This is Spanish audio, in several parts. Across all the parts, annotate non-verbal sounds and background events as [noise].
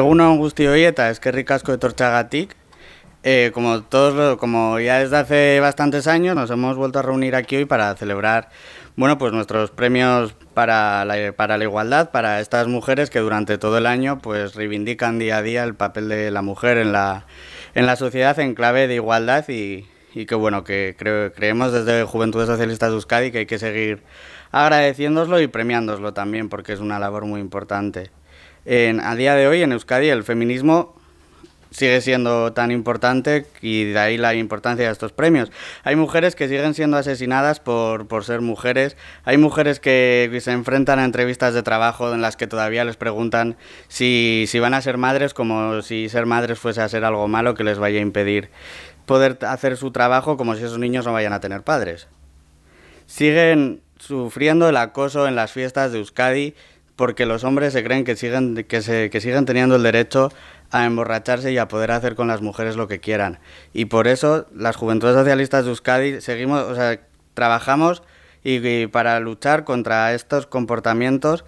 es que ricasco ricasco que Eh, como, todos, como ya desde hace bastantes años nos hemos vuelto a reunir aquí hoy para celebrar bueno, pues nuestros premios para la, para la igualdad, para estas mujeres que durante todo el año pues, reivindican día a día el papel de la mujer en la, sociedad en clave de igualdad y, que bueno, que creemos desde Juventudes Socialistas de Euskadi que hay que seguir agradeciéndoslo y premiándoslo también porque es una labor muy importante a día de hoy en Euskadi el feminismo sigue siendo tan importante y de ahí la importancia de estos premios. Hay mujeres que siguen siendo asesinadas por, ser mujeres, hay mujeres que se enfrentan a entrevistas de trabajo en las que todavía les preguntan si, si van a ser madres como si ser madres fuese a ser algo malo que les vaya a impedir poder hacer su trabajo como si esos niños no vayan a tener padres. Siguen sufriendo el acoso en las fiestas de Euskadi, porque los hombres se creen que siguen, que, siguen teniendo el derecho a emborracharse y a poder hacer con las mujeres lo que quieran. Y por eso las Juventudes Socialistas de Euskadi seguimos, o sea, trabajamos para luchar contra estos comportamientos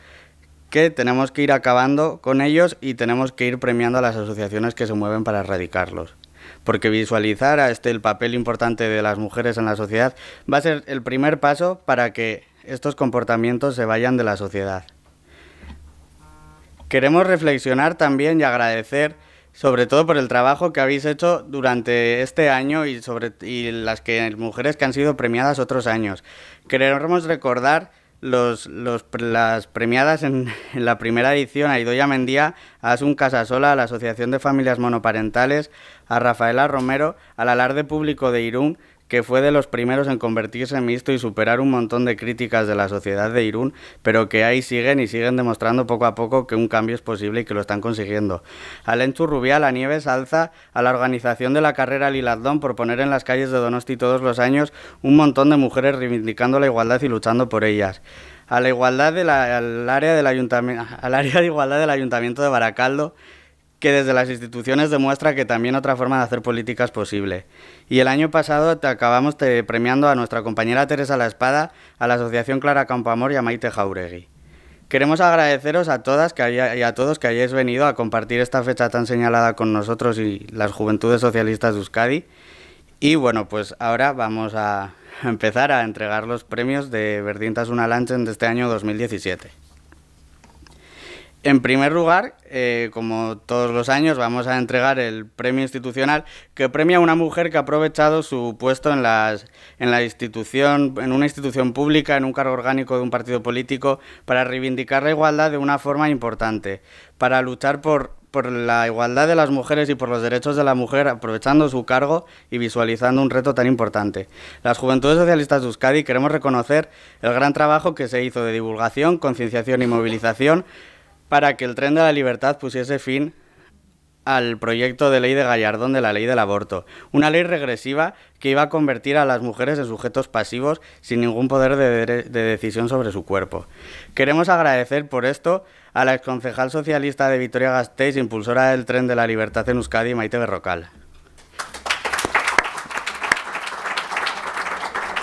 que tenemos que ir acabando con ellos y tenemos que ir premiando a las asociaciones que se mueven para erradicarlos. Porque visualizar a este, el papel importante de las mujeres en la sociedad va a ser el primer paso para que estos comportamientos se vayan de la sociedad. Queremos reflexionar también y agradecer sobre todo por el trabajo que habéis hecho durante este año y sobre las que mujeres que han sido premiadas otros años. Queremos recordar las premiadas [laughs] en, la primera edición a Idoya Mendía, a Asun Casasola, a la Asociación de Familias Monoparentales, a Rafaela Romero, al Alarde Público de Irún, que fue de los primeros en convertirse en mixto y superar un montón de críticas de la sociedad de Irún, pero que ahí siguen y siguen demostrando poco a poco que un cambio es posible y que lo están consiguiendo. Rubial, la Nieves alza a la organización de la carrera Lilazdón por poner en las calles de Donosti todos los años un montón de mujeres reivindicando la igualdad y luchando por ellas a la igualdad de área del al área de igualdad del ayuntamiento de Baracaldo que desde las instituciones demuestra que también otra forma de hacer política es posible. Y el año pasado acabamos premiando a nuestra compañera Teresa La Espada, a la Asociación Clara Campoamor y a Maite Jauregui. Queremos agradeceros a todas y a todos que hayáis venido a compartir esta fecha tan señalada con nosotros y las Juventudes Socialistas de Euskadi. Y bueno, pues ahora vamos a empezar a entregar los premios de Verdientas Una Lanchen de este año 2017. En primer lugar, eh, como todos los años, vamos a entregar el premio institucional que premia a una mujer que ha aprovechado su puesto en, las, en, la institución, en una institución pública, en un cargo orgánico de un partido político, para reivindicar la igualdad de una forma importante, para luchar por, por la igualdad de las mujeres y por los derechos de la mujer, aprovechando su cargo y visualizando un reto tan importante. Las Juventudes Socialistas de Euskadi queremos reconocer el gran trabajo que se hizo de divulgación, concienciación y movilización para que el tren de la libertad pusiese fin al proyecto de ley de Gallardón de la ley del aborto, una ley regresiva que iba a convertir a las mujeres en sujetos pasivos sin ningún poder de, decisión sobre su cuerpo. Queremos agradecer por esto a la exconcejal socialista de Vitoria Gasteiz, impulsora del tren de la libertad en Euskadi, Maite Berrocal.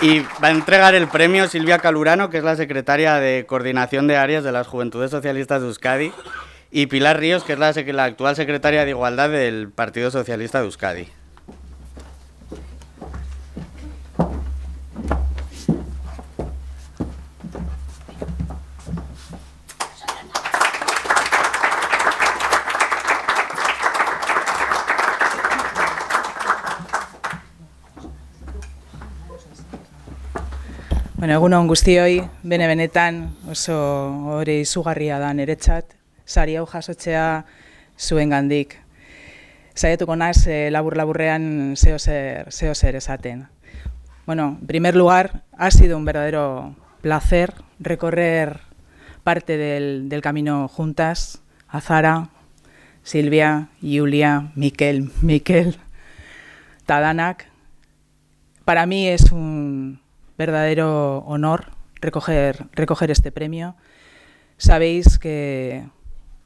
Y va a entregar el premio Silvia Calurano, que es la secretaria de Coordinación de Áreas de las Juventudes Socialistas de Euskadi, y Pilar Ríos, que es la, la actual secretaria de Igualdad del Partido Socialista de Euskadi. Bueno, egun on guztioi, bene benetan oso hori izugarria da niretzat, sari hau jasotzea zuengandik. Saiatuko naz eh, labur-laburrean se zer, esaten. Bueno, en primer lugar, ha sido un verdadero placer recorrer parte del, del camino juntas, a Zara, Silvia, Julia, Miquel, Miquel, Tadanak. Para mí es un, verdadero honor recoger, este premio. Sabéis que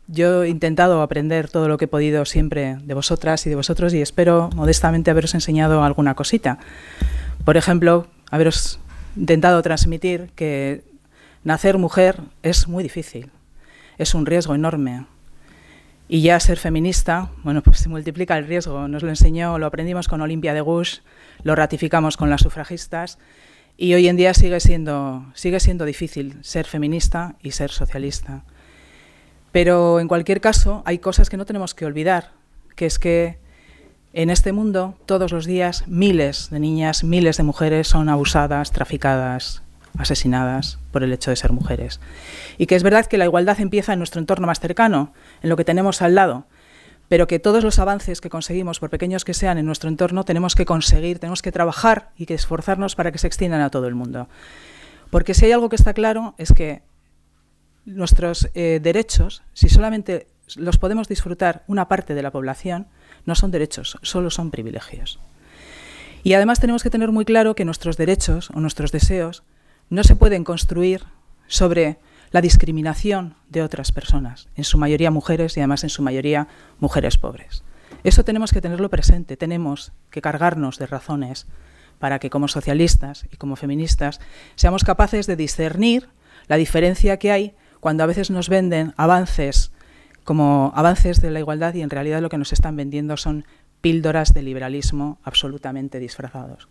yo he intentado aprender todo lo que he podido siempre de vosotras y de vosotros y espero modestamente haberos enseñado alguna cosita. Por ejemplo, haberos intentado transmitir que nacer mujer es muy difícil, es un riesgo enorme. Y ya ser feminista, bueno, pues se multiplica el riesgo. Nos lo enseñó, lo aprendimos con Olimpia de Gus, lo ratificamos con las sufragistas y hoy en día sigue siendo, sigue siendo difícil ser feminista y ser socialista. Pero en cualquier caso, hay cosas que no tenemos que olvidar, que es que en este mundo todos los días miles de niñas, miles de mujeres son abusadas, traficadas, asesinadas por el hecho de ser mujeres. Y que es verdad que la igualdad empieza en nuestro entorno más cercano, en lo que tenemos al lado, pero que todos los avances que conseguimos, por pequeños que sean en nuestro entorno, tenemos que conseguir, tenemos que trabajar y que esforzarnos para que se extiendan a todo el mundo. Porque si hay algo que está claro es que nuestros eh, derechos, si solamente los podemos disfrutar una parte de la población, no son derechos, solo son privilegios. Y además tenemos que tener muy claro que nuestros derechos o nuestros deseos no se pueden construir sobre la discriminación de otras personas, en su mayoría mujeres y además en su mayoría mujeres pobres. Eso tenemos que tenerlo presente, tenemos que cargarnos de razones para que como socialistas y como feministas seamos capaces de discernir la diferencia que hay cuando a veces nos venden avances como avances de la igualdad y en realidad lo que nos están vendiendo son píldoras de liberalismo absolutamente disfrazados.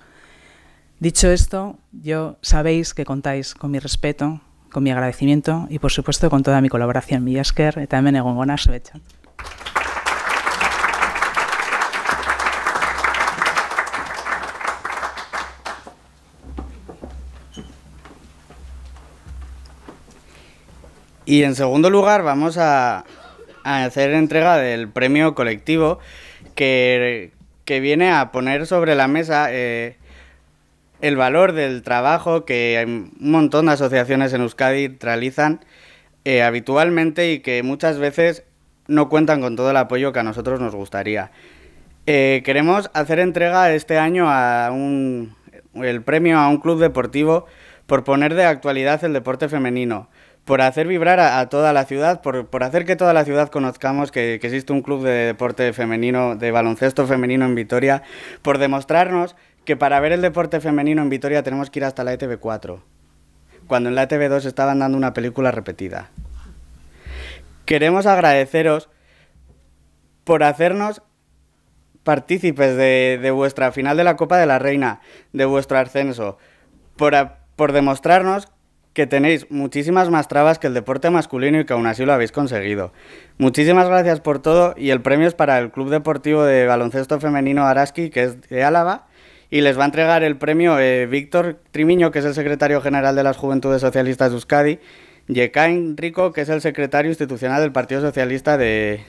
Dicho esto, yo sabéis que contáis con mi respeto, con mi agradecimiento y, por supuesto, con toda mi colaboración. Mi esker también también Y en segundo lugar vamos a, hacer entrega del premio colectivo que, viene a poner sobre la mesa eh, el valor del trabajo que un montón de asociaciones en Euskadi realizan eh, habitualmente y que muchas veces no cuentan con todo el apoyo que a nosotros nos gustaría. Eh, queremos hacer entrega este año a un, el premio a un club deportivo por poner de actualidad el deporte femenino, por hacer vibrar a, toda la ciudad, por, hacer que toda la ciudad conozcamos que, que existe un club de deporte femenino, de baloncesto femenino en Vitoria, por demostrarnos que para ver el deporte femenino en Vitoria tenemos que ir hasta la ETV4, cuando en la ETV2 estaban dando una película repetida. Queremos agradeceros por hacernos partícipes de, vuestra final de la Copa de la Reina, de vuestro ascenso, por, por demostrarnos que tenéis muchísimas más trabas que el deporte masculino y que aún así lo habéis conseguido. Muchísimas gracias por todo y el premio es para el Club Deportivo de Baloncesto Femenino Araski, que es de Álava, y les va a entregar el premio eh, Víctor Trimiño, que es el secretario general de las Juventudes Socialistas de Euskadi, Yekain Rico, que es el secretario institucional del Partido Socialista de,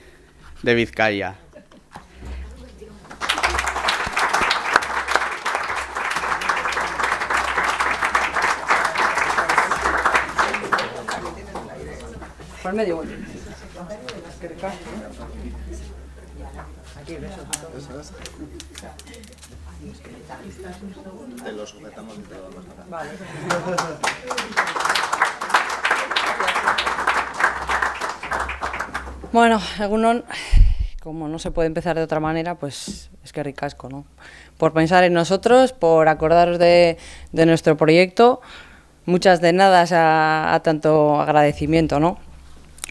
de Vizcaya. medio Bueno, algunos, como no se puede empezar de otra manera, pues es que ricasco, ¿no? Por pensar en nosotros, por acordaros de, de nuestro proyecto, muchas de nada a, tanto agradecimiento, ¿no?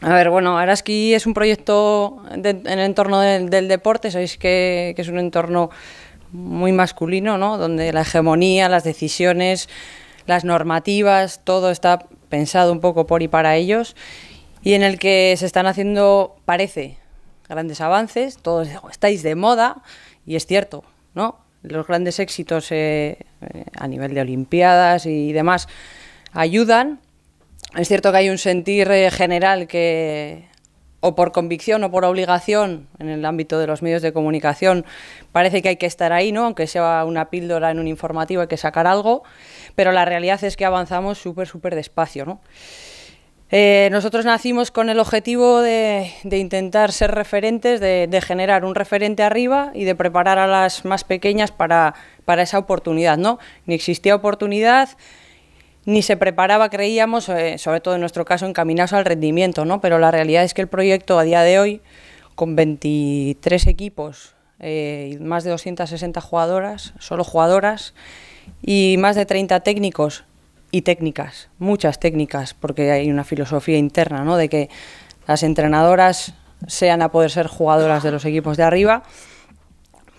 A ver, bueno, Araski es un proyecto en el entorno del, deporte, sabéis que, que, es un entorno muy masculino, ¿no? donde la hegemonía, las decisiones, las normativas, todo está pensado un poco por y para ellos, y en el que se están haciendo, parece, grandes avances, todos estáis de moda, y es cierto, ¿no? Los grandes éxitos eh, eh, a nivel de Olimpiadas y demás ayudan. Es cierto que hay un sentir eh, general que o por convicción o por obligación en el ámbito de los medios de comunicación, parece que hay que estar ahí, ¿no? Aunque sea una píldora en un informativo hay que sacar algo, pero la realidad es que avanzamos súper, súper despacio, eh, nosotros nacimos con el objetivo de, intentar ser referentes, de, generar un referente arriba y de preparar a las más pequeñas para, para esa oportunidad, ¿no? Ni existía oportunidad, ni se preparaba, creíamos, eh, sobre todo en nuestro caso, encaminados al rendimiento, ¿no? Pero la realidad es que el proyecto a día de hoy, con 23 equipos, eh, más de 260 jugadoras, solo jugadoras, y más de 30 técnicos y técnicas, muchas técnicas, porque hay una filosofía interna, ¿no? De que las entrenadoras sean a poder ser jugadoras de los equipos de arriba,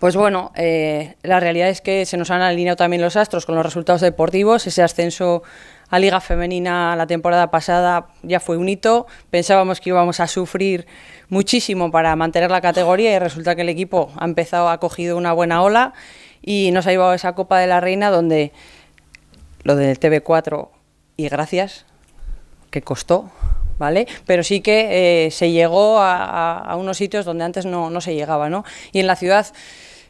pues bueno, eh, la realidad es que se nos han alineado también los astros con los resultados deportivos. Ese ascenso a Liga Femenina la temporada pasada ya fue un hito. Pensábamos que íbamos a sufrir muchísimo para mantener la categoría y resulta que el equipo ha empezado, ha cogido una buena ola y nos ha llevado a esa Copa de la Reina donde lo del TV4 y gracias, que costó, ¿vale? Pero sí que eh, se llegó a, unos sitios donde antes no, no se llegaba, ¿no? Y en la ciudad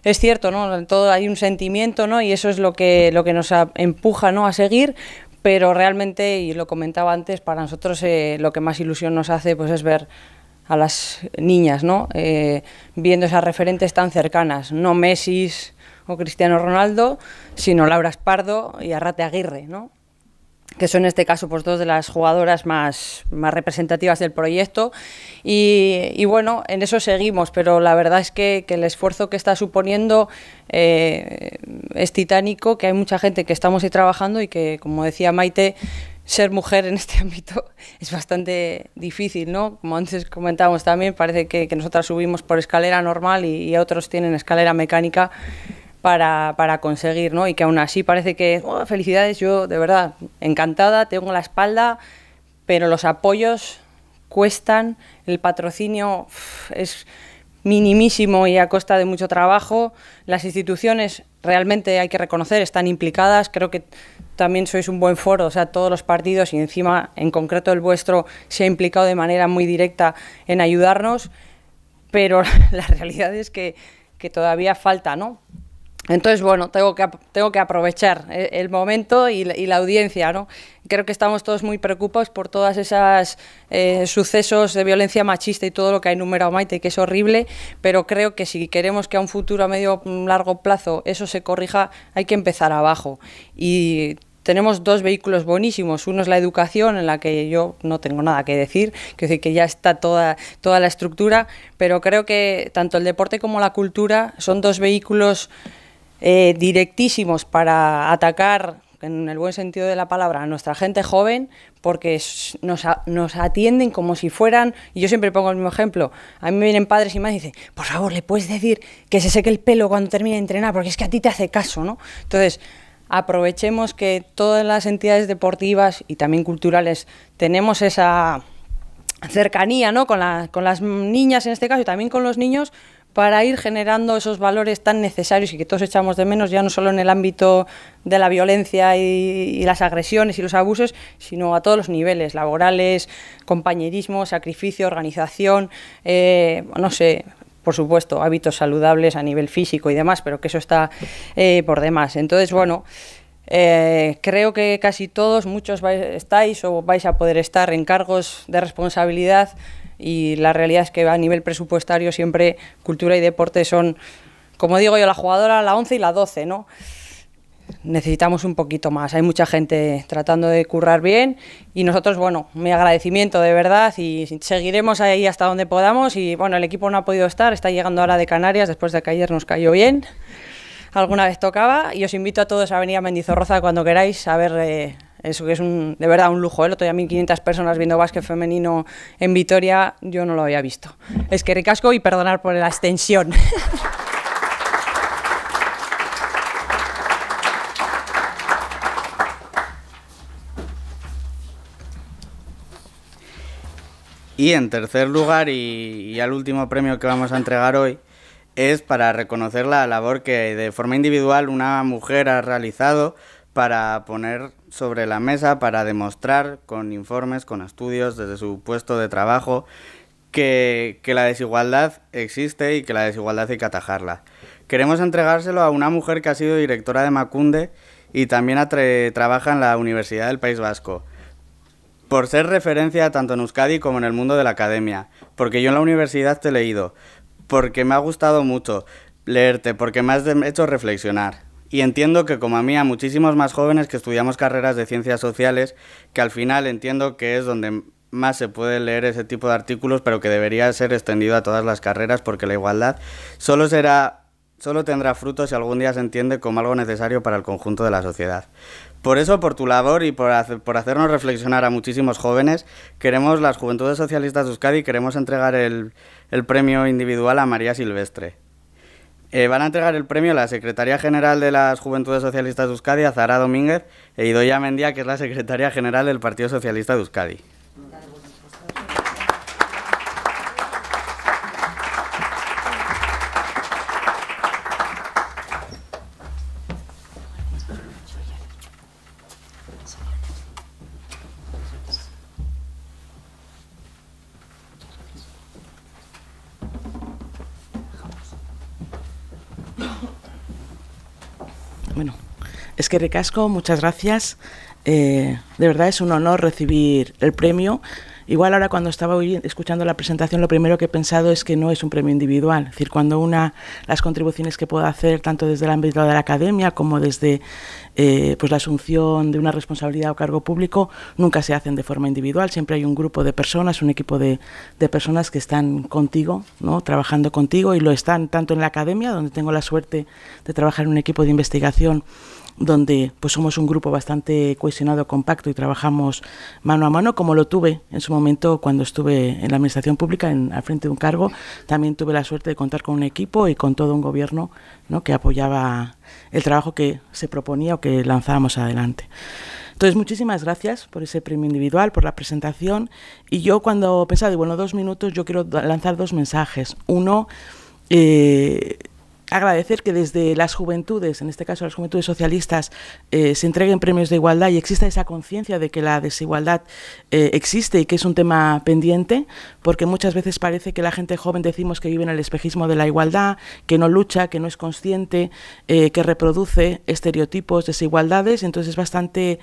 es cierto, ¿no? Todo hay un sentimiento, ¿no? Y eso es lo que, lo que nos empuja, ¿no? A seguir, pero realmente, y lo comentaba antes, para nosotros eh, lo que más ilusión nos hace pues es ver a las niñas, ¿no? Eh, viendo esas referentes tan cercanas, no Messi o Cristiano Ronaldo, sino Laura Espardo y Arrate Aguirre, ¿no? que son en este caso pues, dos de las jugadoras más, más representativas del proyecto. Y, bueno, en eso seguimos, pero la verdad es que, el esfuerzo que está suponiendo eh, es titánico, que hay mucha gente que estamos ahí trabajando y que, como decía Maite, ser mujer en este [laughs] ámbito es bastante difícil, ¿no? Como antes comentábamos también, parece que, que nosotras subimos por escalera normal y otros tienen escalera mecánica para, conseguir, ¿no? Y que aún así parece que, oh, felicidades, yo de verdad, encantada, tengo la espalda, pero los apoyos cuestan, el patrocinio es minimísimo y a costa de mucho trabajo. Las instituciones realmente hay que reconocer, están implicadas. Creo que también sois un buen foro, o sea, todos los partidos y encima en concreto el vuestro se ha implicado de manera muy directa en ayudarnos, pero [laughs] la realidad es que, que todavía falta, ¿no? Entonces, bueno, tengo que, tengo que aprovechar eh, el momento y, la audiencia, ¿no? Creo que estamos todos muy preocupados por todas esas eh, sucesos de violencia machista y todo lo que ha enumerado Maite, que es horrible, pero creo que si queremos que a un futuro a medio mm, largo plazo eso se corrija, hay que empezar abajo. Y tenemos dos vehículos buenísimos. Uno es la educación, en la que yo no tengo nada que decir, que decir que ya está toda, toda la estructura, pero creo que tanto el deporte como la cultura son dos vehículos eh, directísimos para atacar, en el buen sentido de la palabra, a nuestra gente joven, porque nos, atienden como si fueran, y yo siempre pongo el mismo ejemplo, a mí me vienen padres y madres y dicen, por favor, le puedes decir que se seque el pelo cuando termine de entrenar, porque es que a ti te hace caso, ¿no? Entonces, aprovechemos que todas las entidades deportivas y también culturales tenemos esa cercanía ¿no? con, con las niñas en este caso y también con los niños para ir generando esos valores tan necesarios y que todos echamos de menos, ya no solo en el ámbito de la violencia y, las agresiones y los abusos, sino a todos los niveles, laborales, compañerismo, sacrificio, organización, eh, no sé, por supuesto, hábitos saludables a nivel físico y demás, pero que eso está eh, por demás. Entonces, bueno... Eh, creo que casi todos, muchos estáis o vais a poder estar en cargos de responsabilidad y la realidad es que a nivel presupuestario siempre cultura y deporte son, como digo yo, la jugadora, la 11 y la 12, ¿no? necesitamos un poquito más. Hay mucha gente tratando de currar bien y nosotros, bueno, mi agradecimiento de verdad y seguiremos ahí hasta donde podamos. Y bueno, el equipo no ha podido estar, está llegando ahora de Canarias después de que ayer nos cayó bien. Alguna vez tocaba y os invito a todos a venir a Mendizorroza cuando queráis a ver eh, eso que es un, de verdad un lujo. ¿eh? El otro día 1.500 personas viendo básquet femenino en Vitoria, yo no lo había visto. Es que ricasco y perdonar por la extensión. Y en tercer lugar, y, y, al último premio que vamos a entregar hoy, es para reconocer la labor que de forma individual una mujer ha realizado para poner sobre la mesa para demostrar con informes, con estudios, desde su puesto de trabajo, que, la desigualdad existe y que la desigualdad hay que atajarla. Queremos entregárselo a una mujer que ha sido directora de Macunde y también trabaja en la Universidad del País Vasco, por ser referencia tanto en Euskadi como en el mundo de la academia, porque yo en la universidad te he leído, porque me ha gustado mucho leerte, porque me has hecho reflexionar. Y entiendo que como a mí, a muchísimos más jóvenes que estudiamos carreras de ciencias sociales, que al final entiendo que es donde más se puede leer ese tipo de artículos, pero que debería ser extendido a todas las carreras porque la igualdad solo será solo tendrá fruto si algún día se entiende como algo necesario para el conjunto de la sociedad. Por eso, por tu labor y por, por hacernos reflexionar a muchísimos jóvenes, queremos las Juventudes Socialistas de Euskadi, queremos entregar el premio individual a María Silvestre. Eh, van a entregar el premio la Secretaría General de las Juventudes Socialistas de Euskadi, Zara Domínguez, e Idoia Mendía, que es la Secretaria General del Partido Socialista de Euskadi. que muchas gracias. Eh, de verdad es un honor recibir el premio. Igual ahora cuando estaba escuchando la presentación lo primero que he pensado es que no es un premio individual, es decir, cuando una las contribuciones que puedo hacer tanto desde el ámbito de la academia como desde eh, pues la asunción de una responsabilidad o cargo público nunca se hacen de forma individual, siempre hay un grupo de personas, un equipo de, de personas que están contigo, no trabajando contigo y lo están tanto en la academia donde tengo la suerte de trabajar en un equipo de investigación donde pues somos un grupo bastante cohesionado, compacto y trabajamos mano a mano, como lo tuve en su momento cuando estuve en la administración pública, en, al frente de un cargo. También tuve la suerte de contar con un equipo y con todo un gobierno ¿no? que apoyaba el trabajo que se proponía o que lanzábamos adelante. Entonces, muchísimas gracias por ese premio individual, por la presentación. Y yo cuando pensaba, bueno, dos minutos, yo quiero lanzar dos mensajes. Uno, eh, agradecer que desde las juventudes, en este caso las juventudes socialistas, eh, se entreguen premios de igualdad y exista esa conciencia de que la desigualdad eh, existe y que es un tema pendiente, porque muchas veces parece que la gente joven decimos que vive en el espejismo de la igualdad, que no lucha, que no es consciente, eh, que reproduce estereotipos, desigualdades, entonces es bastante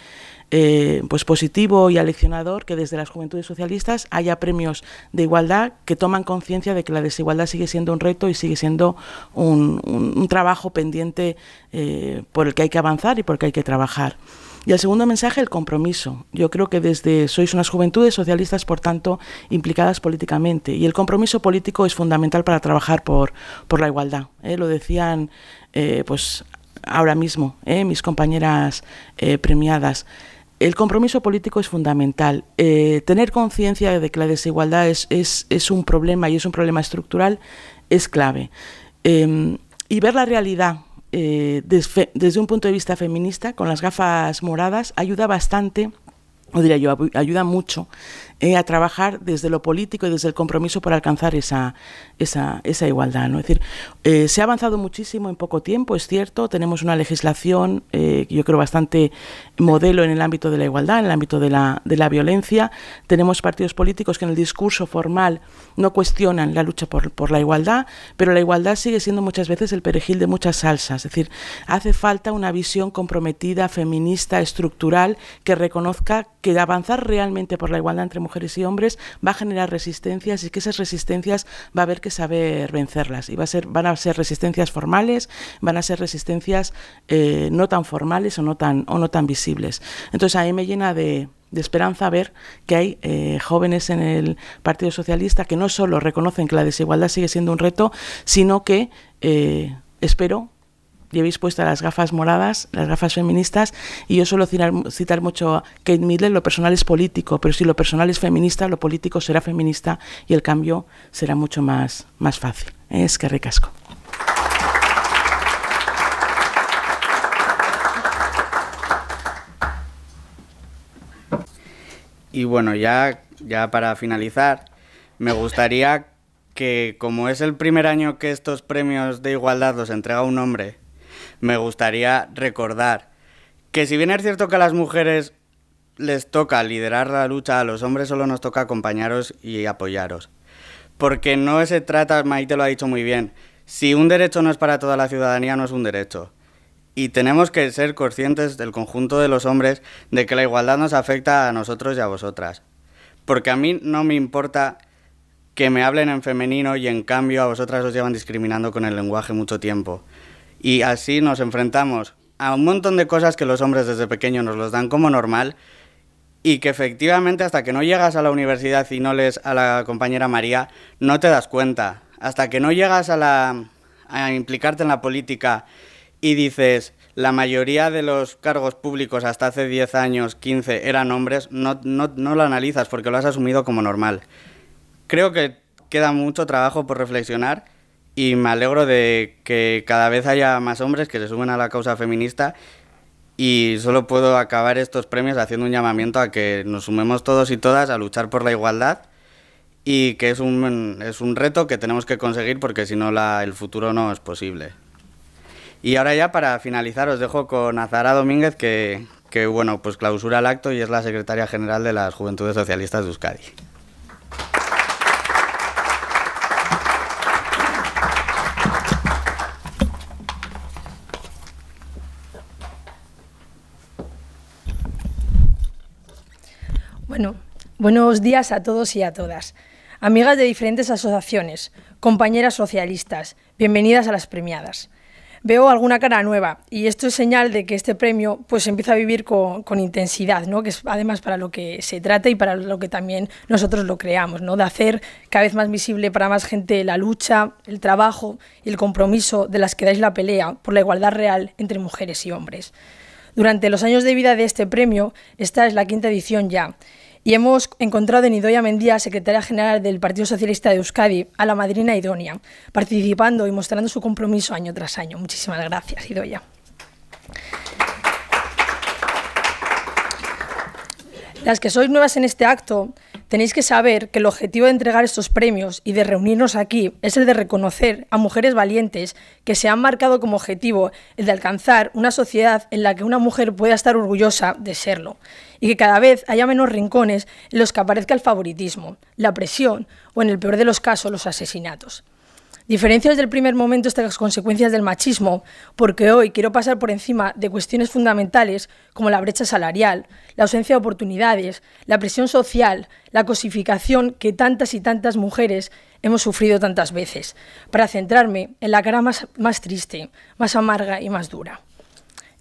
eh, pues positivo y aleccionador que desde las juventudes socialistas haya premios de igualdad que toman conciencia de que la desigualdad sigue siendo un reto y sigue siendo un, trabajo pendiente eh, por el que hay que avanzar y por el que hay que trabajar. Y el segundo mensaje, el compromiso. Yo creo que desde sois unas juventudes socialistas, por tanto, implicadas políticamente. Y el compromiso político es fundamental para trabajar por, la igualdad. ¿eh? Lo decían pues ahora mismo mis compañeras premiadas el compromiso político es fundamental. Eh, tener conciencia de que la desigualdad es, un problema y es un problema estructural es clave. Em, y ver la realidad eh, desde un punto de vista feminista, con las gafas moradas, ayuda bastante, o diría yo, ayuda mucho eh, a trabajar desde lo político y desde el compromiso para alcanzar esa, esa, esa igualdad. ¿no? Es decir, eh, se ha avanzado muchísimo en poco tiempo, es cierto, tenemos una legislación, eh, yo creo, bastante modelo en el ámbito de la igualdad, en el ámbito de la, de la violencia, tenemos partidos políticos que en el discurso formal no cuestionan la lucha por, por la igualdad, pero la igualdad sigue siendo muchas veces el perejil de muchas salsas, es decir, hace falta una visión comprometida, feminista, estructural, que reconozca que avanzar realmente por la igualdad entre mujeres mujeres y hombres, va a generar resistencias y que esas resistencias va a haber que saber vencerlas. Y va a ser, van a ser resistencias formales, van a ser resistencias eh, no tan formales o no tan, o no tan visibles. Entonces a mí me llena de, esperanza ver que hay eh, jóvenes en el Partido Socialista que no solo reconocen que la desigualdad sigue siendo un reto, sino que eh, espero habéis puesto las gafas moradas, las gafas feministas, y yo suelo citar, mucho a Kate Midler, lo personal es político, pero si lo personal es feminista, lo político será feminista y el cambio será mucho más, más fácil. ¿Eh? Es que recasco. Y bueno, ya, ya para finalizar, me gustaría que como es el primer año que estos premios de igualdad los entrega un hombre me gustaría recordar que si bien es cierto que a las mujeres les toca liderar la lucha, a los hombres solo nos toca acompañaros y apoyaros. Porque no se trata, Maite lo ha dicho muy bien, si un derecho no es para toda la ciudadanía, no es un derecho. Y tenemos que ser conscientes del conjunto de los hombres de que la igualdad nos afecta a nosotros y a vosotras. Porque a mí no me importa que me hablen en femenino y en cambio a vosotras os llevan discriminando con el lenguaje mucho tiempo. Y así nos enfrentamos a un montón de cosas que los hombres desde pequeños nos los dan como normal y que efectivamente hasta que no llegas a la universidad y no lees a la compañera María, no te das cuenta. Hasta que no llegas a, implicarte en la política y dices, la mayoría de los cargos públicos hasta hace 10 años, 15, eran hombres, no, no lo analizas porque lo has asumido como normal. Creo que queda mucho trabajo por reflexionar y me alegro de que cada vez haya más hombres que se sumen a la causa feminista y solo puedo acabar estos premios haciendo un llamamiento a que nos sumemos todos y todas a luchar por la igualdad y que es un, es un reto que tenemos que conseguir porque si no el futuro no es posible. Y ahora ya para finalizar os dejo con Azara Domínguez que, que bueno, pues clausura el acto y es la secretaria general de las Juventudes Socialistas de Euskadi. Buenos días a todos y a todas. Amigas de diferentes asociaciones, compañeras socialistas, bienvenidas a las premiadas. Veo alguna cara nueva y esto es señal de que este premio pues empieza a vivir con, intensidad, ¿no? que es además para lo que se trata y para lo que también nosotros lo creamos, ¿no? de hacer cada vez más visible para más gente la lucha, el trabajo y el compromiso de las que dais la pelea por la igualdad real entre mujeres y hombres. Durante los años de vida de este premio, esta es la quinta edición ya, y hemos encontrado en Idoia Mendía, secretaria general del Partido Socialista de Euskadi, a la madrina idónea, participando y mostrando su compromiso año tras año. Muchísimas gracias, Idoia. Las que sois nuevas en este acto, Tenéis que saber que el objetivo de entregar estos premios y de reunirnos aquí es el de reconocer a mujeres valientes que se han marcado como objetivo el de alcanzar una sociedad en la que una mujer pueda estar orgullosa de serlo y que cada vez haya menos rincones en los que aparezca el favoritismo, la presión o en el peor de los casos los asesinatos. Diferencias del primer momento hasta las consecuencias del machismo, porque hoy quiero pasar por encima de cuestiones fundamentales como la brecha salarial, la ausencia de oportunidades, la presión social, la cosificación que tantas y tantas mujeres hemos sufrido tantas veces, para centrarme en la cara más, más triste, más amarga y más dura.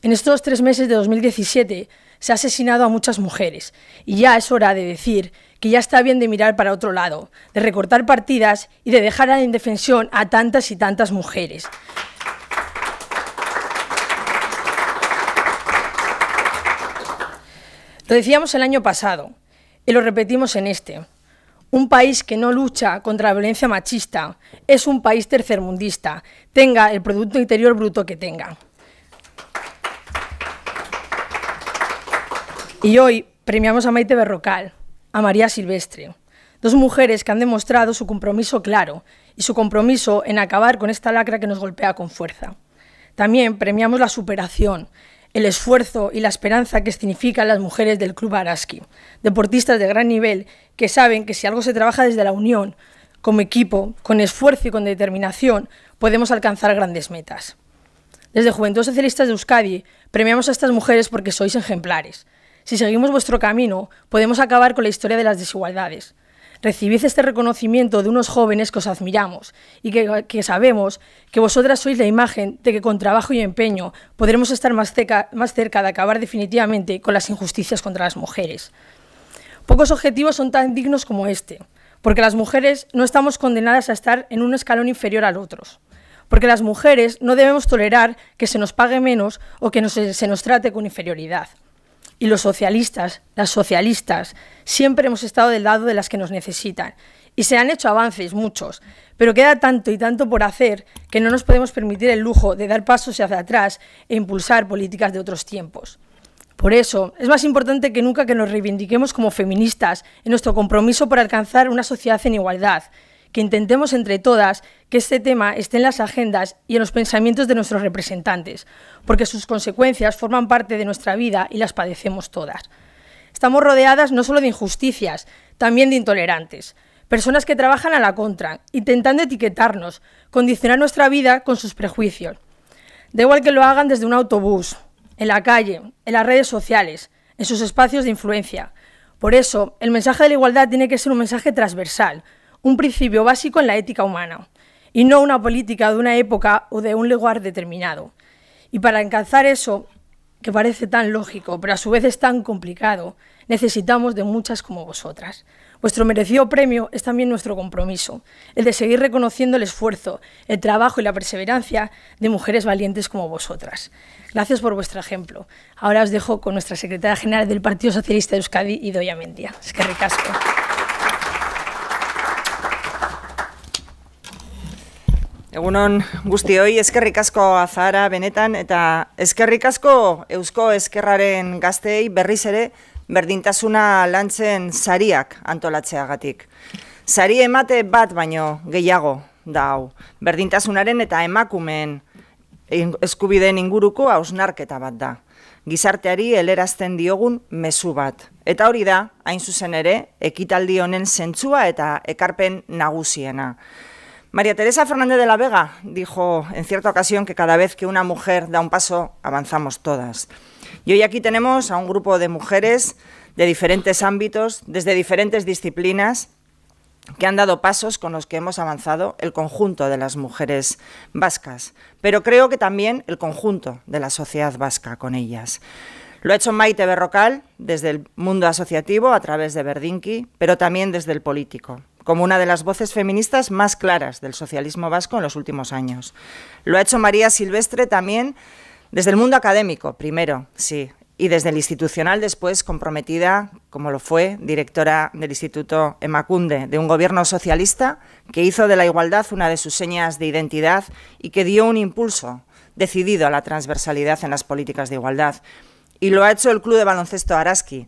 En estos tres meses de 2017 se ha asesinado a muchas mujeres y ya es hora de decir que ya está bien de mirar para otro lado, de recortar partidas y de dejar a la indefensión a tantas y tantas mujeres. Lo decíamos el año pasado y lo repetimos en este. Un país que no lucha contra la violencia machista es un país tercermundista, tenga el Producto Interior Bruto que tenga. Y hoy premiamos a Maite Berrocal, a María Silvestre, dos mujeres que han demostrado su compromiso claro y su compromiso en acabar con esta lacra que nos golpea con fuerza. También premiamos la superación, el esfuerzo y la esperanza que significan las mujeres del Club Araski, deportistas de gran nivel que saben que si algo se trabaja desde la unión, como equipo, con esfuerzo y con determinación, podemos alcanzar grandes metas. Desde Juventud Socialistas de Euskadi premiamos a estas mujeres porque sois ejemplares, si seguimos vuestro camino, podemos acabar con la historia de las desigualdades. Recibid este reconocimiento de unos jóvenes que os admiramos y que, sabemos que vosotras sois la imagen de que con trabajo y empeño podremos estar más cerca, de acabar definitivamente con las injusticias contra las mujeres. Pocos objetivos son tan dignos como este, porque las mujeres no estamos condenadas a estar en un escalón inferior al otros porque las mujeres no debemos tolerar que se nos pague menos o que se nos trate con inferioridad. Y los socialistas, las socialistas, siempre hemos estado del lado de las que nos necesitan. Y se han hecho avances, muchos, pero queda tanto y tanto por hacer que no nos podemos permitir el lujo de dar pasos hacia atrás e impulsar políticas de otros tiempos. Por eso, es más importante que nunca que nos reivindiquemos como feministas en nuestro compromiso por alcanzar una sociedad en igualdad, que intentemos entre todas que este tema esté en las agendas y en los pensamientos de nuestros representantes, porque sus consecuencias forman parte de nuestra vida y las padecemos todas. Estamos rodeadas no solo de injusticias, también de intolerantes, personas que trabajan a la contra, intentando etiquetarnos, condicionar nuestra vida con sus prejuicios. Da igual que lo hagan desde un autobús, en la calle, en las redes sociales, en sus espacios de influencia. Por eso, el mensaje de la igualdad tiene que ser un mensaje transversal, un principio básico en la ética humana, y no una política de una época o de un lugar determinado. Y para alcanzar eso, que parece tan lógico, pero a su vez es tan complicado, necesitamos de muchas como vosotras. Vuestro merecido premio es también nuestro compromiso, el de seguir reconociendo el esfuerzo, el trabajo y la perseverancia de mujeres valientes como vosotras. Gracias por vuestro ejemplo. Ahora os dejo con nuestra secretaria general del Partido Socialista de Euskadi, Idoia Mendia. Es que ricasco. Egunon guzti hoi, eskerrik asko azara benetan, eta eskerrik asko eusko eskerraren gazteei berriz ere berdintasuna lantzen sariak antolatzeagatik. Sari emate bat baino gehiago da hau, berdintasunaren eta emakumeen eskubideen inguruko hausnarketa bat da. Gizarteari helerazten diogun mezu bat. Eta hori da, hain zuzen ere, ekitaldi honen zentzua eta ekarpen nagusiena. María Teresa Fernández de la Vega dijo en cierta ocasión que cada vez que una mujer da un paso, avanzamos todas. Y hoy aquí tenemos a un grupo de mujeres de diferentes ámbitos, desde diferentes disciplinas, que han dado pasos con los que hemos avanzado el conjunto de las mujeres vascas, pero creo que también el conjunto de la sociedad vasca con ellas. Lo ha hecho Maite Berrocal desde el mundo asociativo a través de Berdinki, pero también desde el político como una de las voces feministas más claras del socialismo vasco en los últimos años. Lo ha hecho María Silvestre también desde el mundo académico, primero, sí, y desde el institucional después, comprometida, como lo fue, directora del Instituto Emacunde, de un gobierno socialista que hizo de la igualdad una de sus señas de identidad y que dio un impulso decidido a la transversalidad en las políticas de igualdad. Y lo ha hecho el Club de Baloncesto Araski,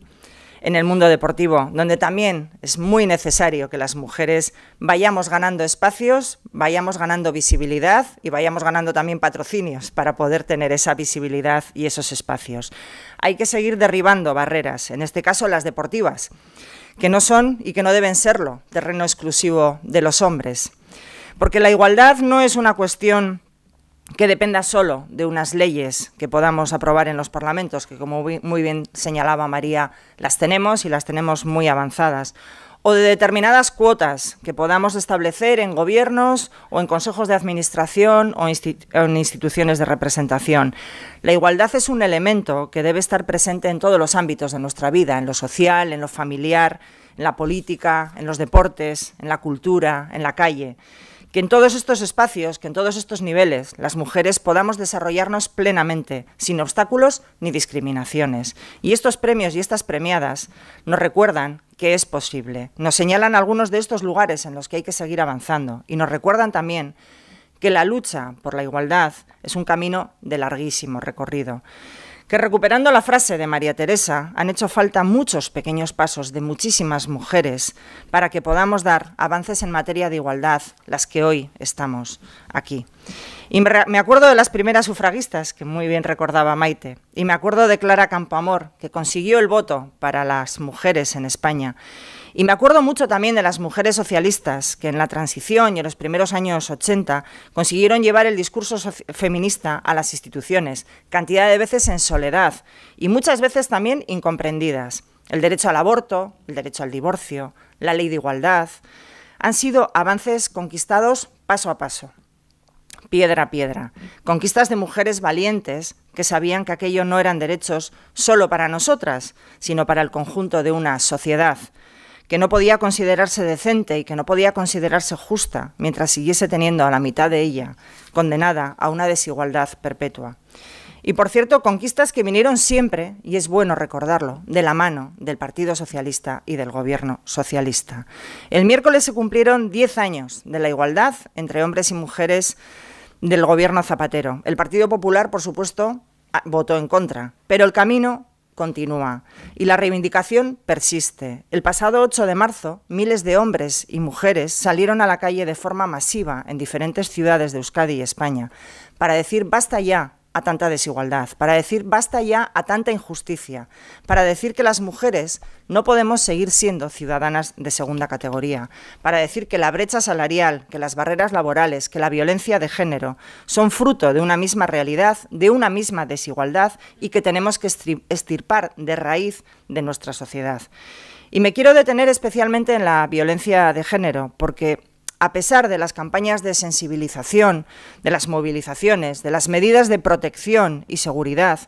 en el mundo deportivo, donde también es muy necesario que las mujeres vayamos ganando espacios, vayamos ganando visibilidad y vayamos ganando también patrocinios para poder tener esa visibilidad y esos espacios. Hay que seguir derribando barreras, en este caso las deportivas, que no son y que no deben serlo terreno exclusivo de los hombres. Porque la igualdad no es una cuestión que dependa solo de unas leyes que podamos aprobar en los parlamentos, que como muy bien señalaba María, las tenemos y las tenemos muy avanzadas, o de determinadas cuotas que podamos establecer en gobiernos o en consejos de administración o, en instituciones de representación. La igualdad es un elemento que debe estar presente en todos los ámbitos de nuestra vida, en lo social, en lo familiar, en la política, en los deportes, en la cultura, en la calle que en todos estos espacios, que en todos estos niveles, las mujeres podamos desarrollarnos plenamente, sin obstáculos ni discriminaciones. Y estos premios y estas premiadas nos recuerdan que es posible, nos señalan algunos de estos lugares en los que hay que seguir avanzando y nos recuerdan también que la lucha por la igualdad es un camino de larguísimo recorrido que recuperando la frase de María Teresa, han hecho falta muchos pequeños pasos de muchísimas mujeres para que podamos dar avances en materia de igualdad, las que hoy estamos aquí. Y me acuerdo de las primeras sufragistas, que muy bien recordaba Maite, y me acuerdo de Clara Campoamor, que consiguió el voto para las mujeres en España. Y me acuerdo mucho también de las mujeres socialistas que en la transición y en los primeros años 80 consiguieron llevar el discurso feminista a las instituciones, cantidad de veces en soledad y muchas veces también incomprendidas. El derecho al aborto, el derecho al divorcio, la ley de igualdad, han sido avances conquistados paso a paso, piedra a piedra, conquistas de mujeres valientes que sabían que aquello no eran derechos solo para nosotras, sino para el conjunto de una sociedad que no podía considerarse decente y que no podía considerarse justa mientras siguiese teniendo a la mitad de ella, condenada a una desigualdad perpetua. Y por cierto, conquistas que vinieron siempre, y es bueno recordarlo, de la mano del Partido Socialista y del Gobierno Socialista. El miércoles se cumplieron 10 años de la igualdad entre hombres y mujeres del Gobierno Zapatero. El Partido Popular, por supuesto, votó en contra, pero el camino continúa y la reivindicación persiste. El pasado 8 de marzo, miles de hombres y mujeres salieron a la calle de forma masiva en diferentes ciudades de Euskadi y España para decir basta ya a tanta desigualdad, para decir basta ya a tanta injusticia, para decir que las mujeres no podemos seguir siendo ciudadanas de segunda categoría, para decir que la brecha salarial, que las barreras laborales, que la violencia de género son fruto de una misma realidad, de una misma desigualdad y que tenemos que estirpar de raíz de nuestra sociedad. Y me quiero detener especialmente en la violencia de género, porque a pesar de las campañas de sensibilización, de las movilizaciones, de las medidas de protección y seguridad,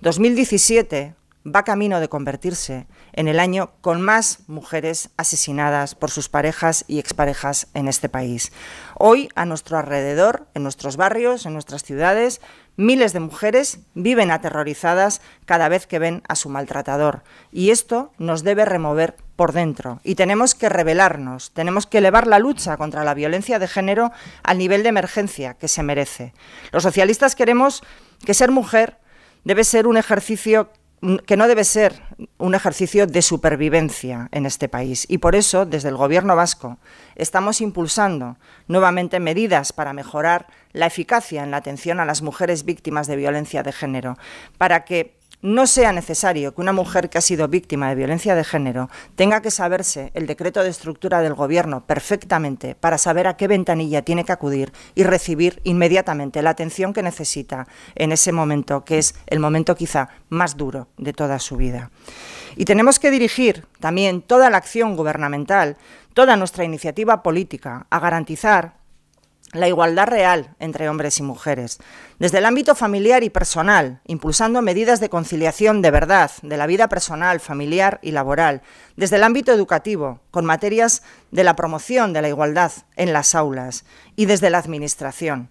2017 va camino de convertirse en el año con más mujeres asesinadas por sus parejas y exparejas en este país. Hoy, a nuestro alrededor, en nuestros barrios, en nuestras ciudades, Miles de mujeres viven aterrorizadas cada vez que ven a su maltratador y esto nos debe remover por dentro y tenemos que rebelarnos, tenemos que elevar la lucha contra la violencia de género al nivel de emergencia que se merece. Los socialistas queremos que ser mujer debe ser un ejercicio que no debe ser un ejercicio de supervivencia en este país. Y por eso, desde el Gobierno vasco, estamos impulsando nuevamente medidas para mejorar la eficacia en la atención a las mujeres víctimas de violencia de género, para que no sea necesario que una mujer que ha sido víctima de violencia de género tenga que saberse el decreto de estructura del Gobierno perfectamente para saber a qué ventanilla tiene que acudir y recibir inmediatamente la atención que necesita en ese momento, que es el momento quizá más duro de toda su vida. Y tenemos que dirigir también toda la acción gubernamental, toda nuestra iniciativa política, a garantizar la igualdad real entre hombres y mujeres, desde el ámbito familiar y personal, impulsando medidas de conciliación de verdad de la vida personal, familiar y laboral, desde el ámbito educativo, con materias de la promoción de la igualdad en las aulas y desde la Administración,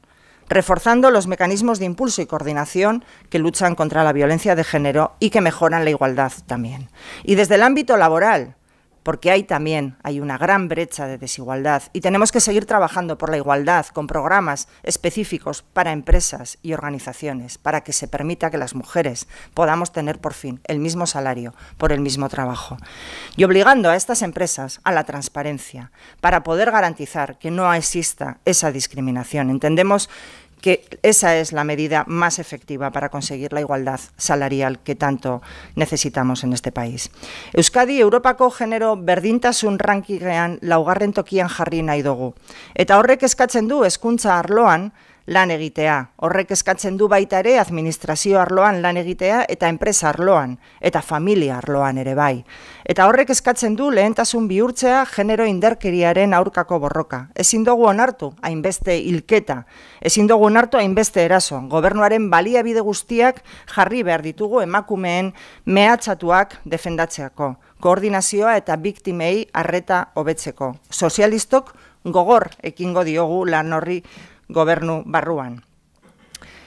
reforzando los mecanismos de impulso y coordinación que luchan contra la violencia de género y que mejoran la igualdad también. Y desde el ámbito laboral, porque hay también hay una gran brecha de desigualdad y tenemos que seguir trabajando por la igualdad con programas específicos para empresas y organizaciones, para que se permita que las mujeres podamos tener por fin el mismo salario por el mismo trabajo y obligando a estas empresas a la transparencia para poder garantizar que no exista esa discriminación. Entendemos que esa es la medida más efectiva para conseguir la igualdad salarial que tanto necesitamos en este país. Euskadi, Europako genero berdintasun rankigean laugarren tokian jarri nahi dugu. Eta horrek eskatzen du, eskuntza arloan, lan egitea. Horrek eskatzen du baita ere administrazio arloan lan egitea eta enpresa arloan eta familia arloan ere bai. Eta horrek eskatzen du lehentasun bihurtzea genero inderkeriaren aurkako borroka. Ezin dugu onartu hainbeste hilketa, ezin dugu onartu hainbeste eraso. Gobernuaren baliabide guztiak jarri behar ditugu emakumeen mehatxatuak defendatzeako. Koordinazioa eta biktimei arreta hobetzeko. Sozialistok gogor ekingo diogu lan horri gobernu barruan.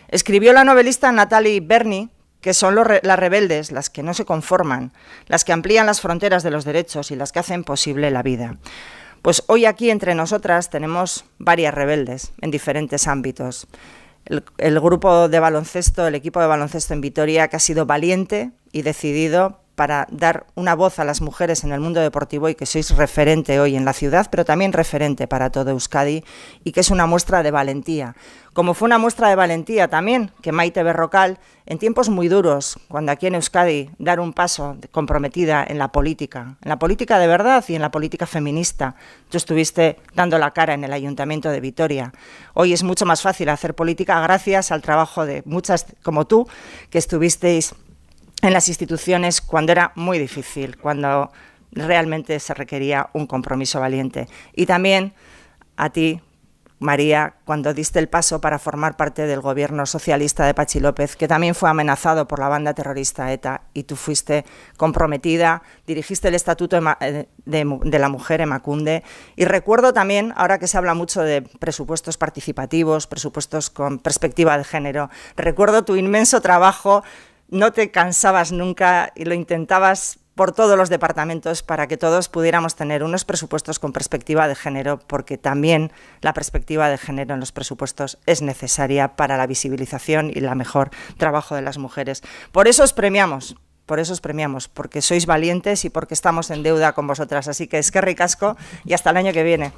Escribió la novelista Natalie Berni que son las rebeldes las que no se conforman, las que amplían las fronteras de los derechos y las que hacen posible la vida. Pues hoy aquí entre nosotras tenemos varias rebeldes en diferentes ámbitos. el grupo de baloncesto, el equipo de baloncesto en Vitoria, que ha sido valiente y decidido para dar una voz a las mujeres en el mundo deportivo y que sois referente hoy en la ciudad, pero también referente para todo Euskadi y que es una muestra de valentía. Como fue una muestra de valentía también que Maite Berrocal, en tiempos muy duros, cuando aquí en Euskadi dar un paso comprometida en la política, en la política de verdad y en la política feminista, tú estuviste dando la cara en el Ayuntamiento de Vitoria. Hoy es mucho más fácil hacer política gracias al trabajo de muchas como tú que estuvisteis en las instituciones cuando era muy difícil, cuando realmente se requería un compromiso valiente. Y también a ti, María, cuando diste el paso para formar parte del gobierno socialista de Pachi López, que también fue amenazado por la banda terrorista ETA, y tú fuiste comprometida, dirigiste el Estatuto eh, de, la Mujer en Macunde. Y recuerdo también, ahora que se habla mucho de presupuestos participativos, presupuestos con perspectiva de género, recuerdo tu inmenso trabajo no te cansabas nunca y lo intentabas por todos los departamentos para que todos pudiéramos tener unos presupuestos con perspectiva de género, porque también la perspectiva de género en los presupuestos es necesaria para la visibilización y la mejor trabajo de las mujeres. Por eso os premiamos. Por eso os premiamos, porque sois valientes y porque estamos en deuda con vosotras. Así que es que ricasco y hasta el año que viene.